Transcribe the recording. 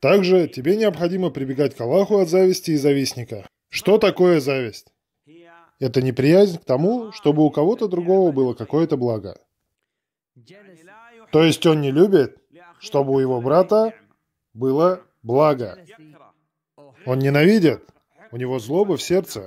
Также тебе необходимо прибегать к Аллаху от зависти и завистника. Что такое зависть? Это неприязнь к тому, чтобы у кого-то другого было какое-то благо. То есть он не любит, чтобы у его брата было благо. Он ненавидит, у него злоба в сердце.